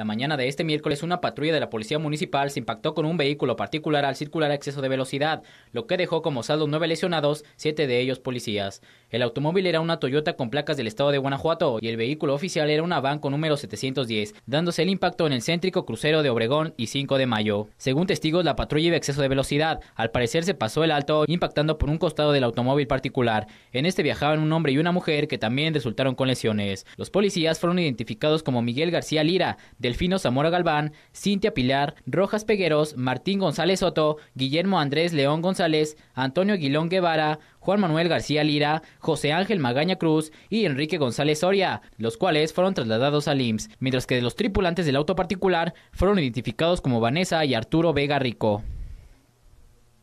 La mañana de este miércoles una patrulla de la Policía Municipal se impactó con un vehículo particular al circular a exceso de velocidad, lo que dejó como saldo nueve lesionados, siete de ellos policías. El automóvil era una Toyota con placas del estado de Guanajuato y el vehículo oficial era una van con número 710, dándose el impacto en el céntrico crucero de Obregón y 5 de mayo. Según testigos, la patrulla iba a exceso de velocidad. Al parecer se pasó el alto impactando por un costado del automóvil particular. En este viajaban un hombre y una mujer que también resultaron con lesiones. Los policías fueron identificados como Miguel García Lira, Delfino Zamora Galván, Cintia Pilar, Rojas Pegueros, Martín González Soto, Guillermo Andrés León González, Antonio Guilón Guevara, Juan Manuel García Lira, José Ángel Magaña Cruz y Enrique González Soria, los cuales fueron trasladados al IMSS, mientras que de los tripulantes del auto particular fueron identificados como Vanessa y Arturo Vega Rico.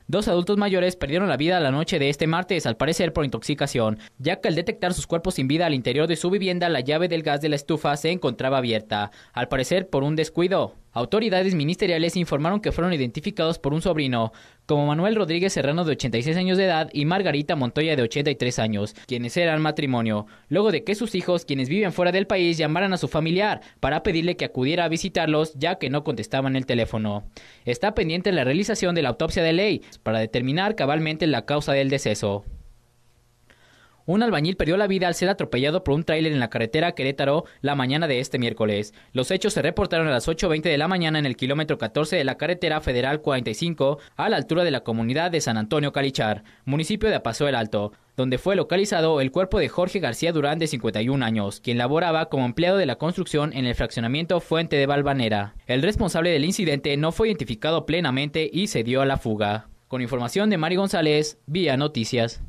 Dos adultos mayores perdieron la vida la noche de este martes, al parecer por intoxicación, ya que al detectar sus cuerpos sin vida al interior de su vivienda, la llave del gas de la estufa se encontraba abierta, al parecer por un descuido. Autoridades ministeriales informaron que fueron identificados por un sobrino, como Manuel Rodríguez Serrano de 86 años de edad y Margarita Montoya de 83 años, quienes eran matrimonio, luego de que sus hijos, quienes viven fuera del país, llamaran a su familiar para pedirle que acudiera a visitarlos ya que no contestaban el teléfono. Está pendiente la realización de la autopsia de ley para determinar cabalmente la causa del deceso. Un albañil perdió la vida al ser atropellado por un tráiler en la carretera Querétaro la mañana de este miércoles. Los hechos se reportaron a las 8.20 de la mañana en el kilómetro 14 de la carretera federal 45 a la altura de la comunidad de San Antonio Calichar, municipio de Apaso del Alto donde fue localizado el cuerpo de Jorge García Durán de 51 años, quien laboraba como empleado de la construcción en el fraccionamiento Fuente de Valvanera. El responsable del incidente no fue identificado plenamente y se dio a la fuga. Con información de Mari González, vía Noticias.